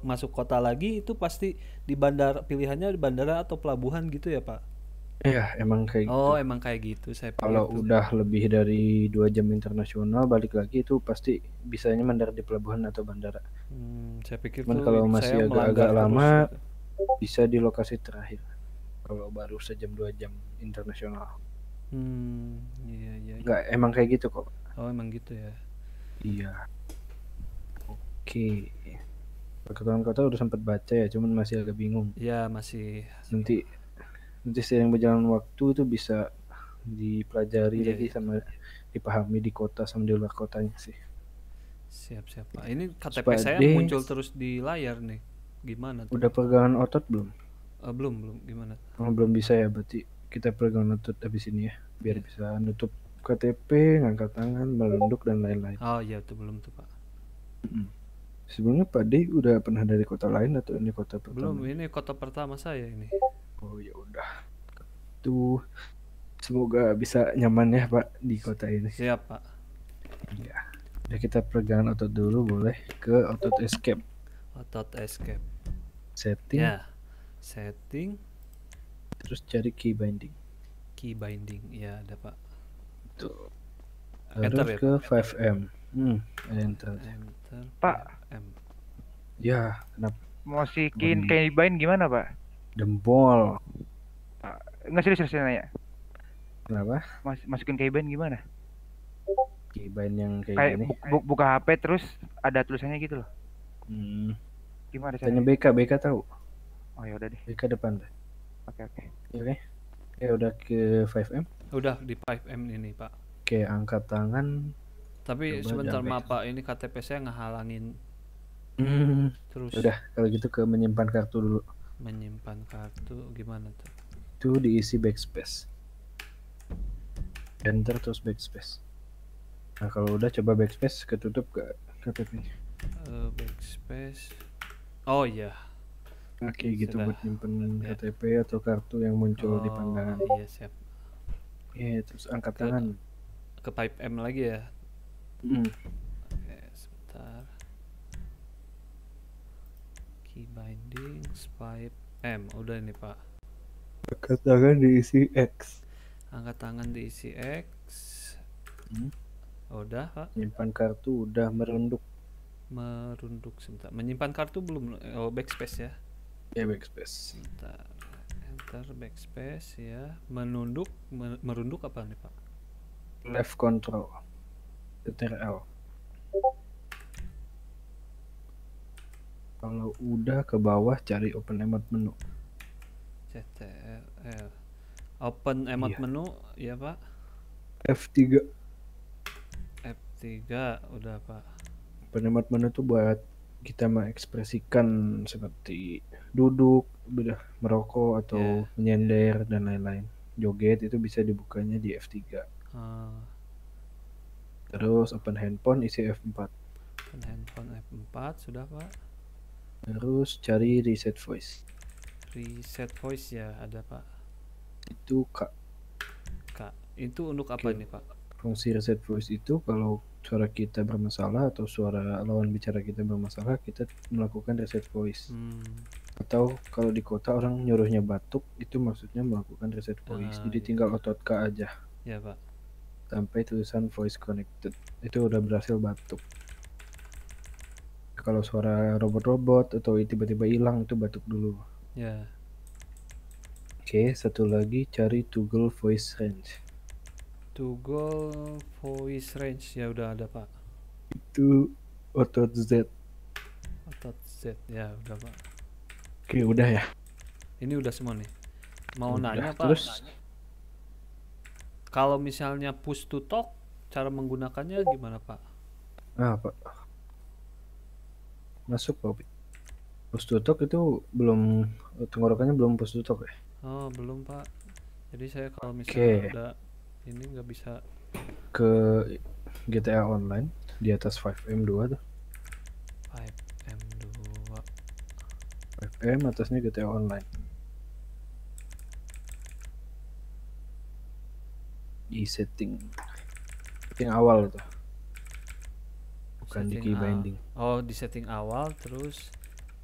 masuk kota lagi itu pasti di bandara pilihannya di bandara atau pelabuhan gitu ya pak? Iya emang kayak oh, gitu. Oh emang kayak gitu saya. Kalau udah lebih dari dua jam internasional balik lagi itu pasti bisanya mendarat di pelabuhan atau bandara. Hmm, saya pikir Cuman kalau masih agak-agak lama bisa di lokasi terakhir. Kalau baru sejam dua jam internasional. Hmm iya iya. Enggak iya. emang kayak gitu kok. Oh emang gitu ya. Iya. Oke. Okay pertukaran kota udah sempat baca ya cuman masih agak bingung ya masih nanti nanti sering berjalan waktu itu bisa dipelajari yeah, lagi iya. sama dipahami di kota sama di luar kotanya sih siap siap pak ini KTP Supaya saya muncul terus di layar nih gimana tuh? udah pegangan otot belum uh, belum belum gimana oh, belum bisa ya berarti kita pegangan otot habis ini ya biar iya. bisa nutup KTP ngangkat tangan melunduk dan lain-lain oh iya itu belum tuh pak mm -hmm. Sebelumnya Pak D udah pernah dari kota lain atau ini kota pertama? Belum, ini kota pertama saya ini. Oh ya udah. Tuh semoga bisa nyaman ya Pak di kota ini. Siap Pak. Iya. Udah kita pegangan otot dulu boleh ke otot escape. Otot escape. Setting. Ya. Setting. Terus cari key binding. Key binding, ya ada Pak. Tuh. Harus ya, ke 5M. Hmm. Enter. Enter. Pak. M. Ya, kenapa? mau sikin kayak dibain gimana, Pak? Pak, ah, Enggak serius serius nanya. Kenapa? Mas masukin kayak dibain gimana? Kayak yang kayak, kayak gini. Bu bu buka HP terus ada tulisannya gitu loh. Hmm. Gimana caranya? Tanya BK, BK tahu. Oh ya udah deh. BK depan deh. Oke, oke. Oke. Ya eh ya udah ke 5M. Udah di 5M ini, Pak. Oke, angkat tangan tapi Coba sebentar maaf Pak, ini KTP saya ngehalangin. Hmm. Terus. Udah, kalau gitu ke menyimpan kartu dulu. Menyimpan kartu gimana tuh? Itu diisi backspace. Enter terus backspace. Nah, kalau udah coba backspace ketutup ke ktp Uh, eh, backspace. Oh iya. Yeah. Oke, okay, gitu buat nyimpen ya. KTP atau kartu yang muncul oh, di pandangan. Iya, siap. Iya, yeah, terus angkat ke, tangan. Ke pipe M lagi ya, Hmm. Oke, sebentar. Key binding pipe M. Oh, udah ini Pak. Angkat tangan diisi X. Angkat tangan diisi X. Hmm? Oh, udah, Pak. Simpan kartu udah merunduk. Merunduk sebentar. Menyimpan kartu belum? Oh, backspace ya. Ya, backspace. Sebentar. Enter backspace ya. Menunduk, merunduk apa nih, Pak? Left control Ctrl. Kalau udah ke bawah cari open emot menu. Ctrl. Open emot iya. menu ya, Pak. F3. F3 udah, Pak. Open emot menu tuh buat kita mengekspresikan seperti duduk, udah merokok atau yeah. menyender dan lain-lain. Joget itu bisa dibukanya di F3. Terus open handphone isi F4. Open handphone F4 sudah, Pak. Terus cari reset voice. Reset voice ya, ada, Pak. Itu Kak. Kak, itu untuk apa ini, Pak? Fungsi reset voice itu kalau suara kita bermasalah atau suara lawan bicara kita bermasalah, kita melakukan reset voice. Hmm. Atau kalau di kota orang nyuruhnya batuk, itu maksudnya melakukan reset voice. Ah, Jadi iya. tinggal otot kak aja. Ya, Pak sampai tulisan voice connected itu udah berhasil batuk kalau suara robot-robot atau tiba-tiba hilang itu batuk dulu ya yeah. oke okay, satu lagi cari toggle voice range toggle voice range ya udah ada pak itu otot Z otot Z ya udah pak oke okay, udah ya ini udah semua nih mau udah. nanya pak terus kalau misalnya push to talk, cara menggunakannya gimana Pak? Nah Pak, masuk Pak. Push to talk itu belum tenggorokannya belum push to talk ya? Oh belum Pak. Jadi saya kalau misalnya okay. ada ini nggak bisa ke GTA Online di atas 5M2 tuh. 5M2. 5M atasnya GTA Online. di setting setting awal itu bukan setting di key binding oh di setting awal terus